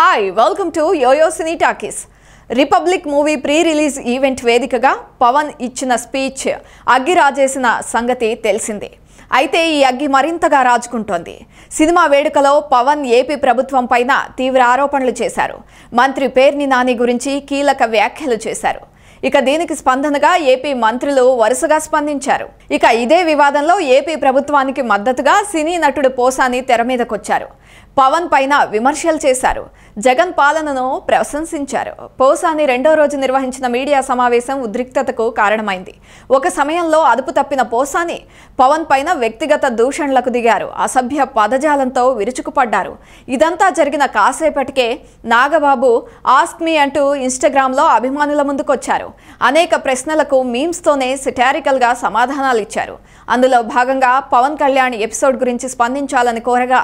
hi welcome to yoyo cine talkies republic movie pre release event వేదికగా పవన్ ఇచ్చిన speech అగ్గి రాజేసిన సంగతి తెలిసిందే అయితే ఈ అగ్గి మరింతగా రాజుకుంటోంది సినిమా వేడుకలో పవన్ ఏపీ ప్రభుత్వం పైన తీవ్ర ఆరోపణలు చేశారు మంత్రి పేర్ని నాని గురించి కీలక వ్యాఖ్యలు చేశారు ఇక దీనికి స్పందనగా ఏపీ మంత్రులు వరుసగా స్పందించారు ఇక ఇదే వివాదంలో ఏపీ ప్రభుత్వానికి మద్దతుగా సినీ నటుడు పోసాని తెర మీదకొచ్చారు పవన్ పైన విమర్శలు చేశారు జగన్ పాలనను ప్రశంసించారు పోసాని రెండో రోజు నిర్వహించిన మీడియా సమావేశం ఉద్రిక్తతకు కారణమైంది ఒక సమయంలో అదుపు తప్పిన పోసాని పవన్ పైన వ్యక్తిగత దూషణలకు దిగారు అసభ్య పదజాలంతో విరుచుకుపడ్డారు ఇదంతా జరిగిన కాసేపటికే నాగబాబు ఆస్క్మీ అంటూ ఇన్స్టాగ్రామ్లో అభిమానుల ముందుకొచ్చారు అనేక ప్రశ్నలకు మీమ్స్తోనే సిటారికల్గా సమాధానాలు ఇచ్చారు అందులో భాగంగా పవన్ కళ్యాణ్ ఎపిసోడ్ గురించి స్పందించాలని కోరగా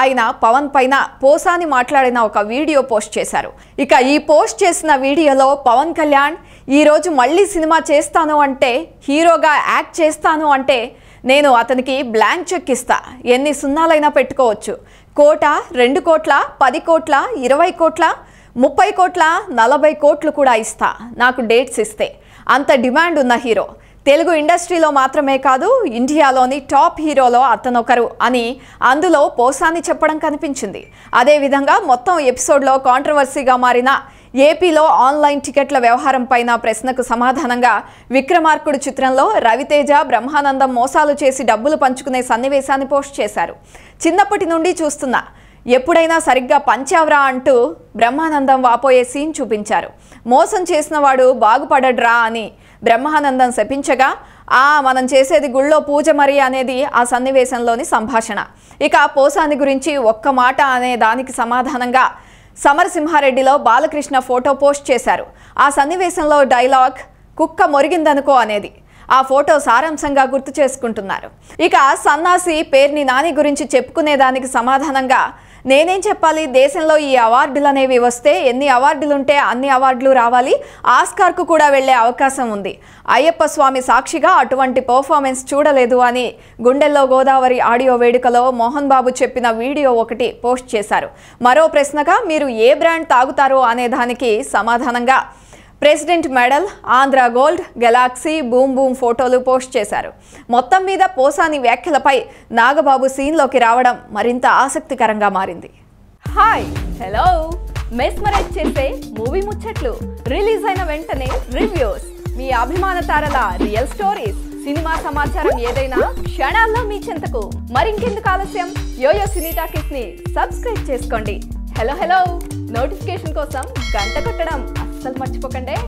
ఆయన పవన్ పైన పోసాని మాట్లాడిన ఒక వీడియో పోస్ట్ చేశారు ఇక ఈ పోస్ట్ చేసిన వీడియోలో పవన్ కళ్యాణ్ ఈరోజు మళ్ళీ సినిమా చేస్తాను అంటే హీరోగా యాక్ట్ చేస్తాను అంటే నేను అతనికి బ్లాంక్ చెక్ ఇస్తా ఎన్ని సున్నాలైనా పెట్టుకోవచ్చు కోట రెండు కోట్ల పది కోట్ల ఇరవై కోట్ల ముప్పై కోట్ల నలభై కోట్లు కూడా ఇస్తా నాకు డేట్స్ ఇస్తే అంత డిమాండ్ ఉన్న హీరో తెలుగు ఇండస్ట్రీలో మాత్రమే కాదు ఇండియాలోని టాప్ హీరోలో అతనొకరు అని అందులో పోసాన్ని చెప్పడం కనిపించింది అదేవిధంగా మొత్తం ఎపిసోడ్లో కాంట్రవర్సీగా మారిన ఏపీలో ఆన్లైన్ టికెట్ల వ్యవహారం పైన ప్రశ్నకు సమాధానంగా విక్రమార్కుడు చిత్రంలో రవితేజ బ్రహ్మానందం మోసాలు చేసి డబ్బులు పంచుకునే సన్నివేశాన్ని పోస్ట్ చేశారు చిన్నప్పటి నుండి చూస్తున్నా ఎప్పుడైనా సరిగ్గా పంచావరా అంటూ బ్రహ్మానందం వాపోయే సీన్ చూపించారు మోసం చేసిన వాడు బాగుపడడ్రా అని బ్రహ్మానందం శపించగా ఆ మనం చేసేది గుళ్ళో పూజ మరి అనేది ఆ సన్నివేశంలోని సంభాషణ ఇక పోసాని గురించి ఒక్క మాట అనే దానికి సమాధానంగా సమరసింహారెడ్డిలో బాలకృష్ణ ఫోటో పోస్ట్ చేశారు ఆ సన్నివేశంలో డైలాగ్ కుక్క మొరిగిందనుకో అనేది ఆ ఫోటో సారాంశంగా గుర్తు చేసుకుంటున్నారు ఇక సన్నాసి పేర్ని నాని గురించి చెప్పుకునేదానికి సమాధానంగా నేనేం చెప్పాలి దేశంలో ఈ అవార్డులు అనేవి వస్తే ఎన్ని అవార్డులు ఉంటే అన్ని అవార్డులు రావాలి ఆస్కార్కు కూడా వెళ్లే అవకాశం ఉంది అయ్యప్ప స్వామి సాక్షిగా అటువంటి పర్ఫార్మెన్స్ చూడలేదు అని గుండెల్లో గోదావరి ఆడియో వేడుకలో మోహన్ బాబు చెప్పిన వీడియో ఒకటి పోస్ట్ చేశారు మరో ప్రశ్నగా మీరు ఏ బ్రాండ్ తాగుతారో అనే దానికి సమాధానంగా president medal Andhra gold galaxy boom boom ఫోటోలు పోస్ట్ చేశారు మొత్తం మీద పోసాని వ్యాఖ్యలపై నాగబాబు సీన్లోకి రావడం మరింత ఆసక్తికరంగా మారింది హాయ్ హలో మెస్మరైజ్ చేసే మూవీ ముచ్చట్లు రిలీజ్ అయిన వెంటనే రివ్యూస్ మీ అభిమాన తారల రియల్ స్టోరీస్ సినిమా సమాచారం ఏదైనా క్షణాల్లో మీ చెంతకు మరింకెందుకు ఆలస్యం యోయో సినీ టాకీస్ ని సబ్స్క్రైబ్ చేసుకోండి హలో హలో నోటిఫికేషన్ కోసం గంట కొట్టడం అస్సలు మర్చిపోకండి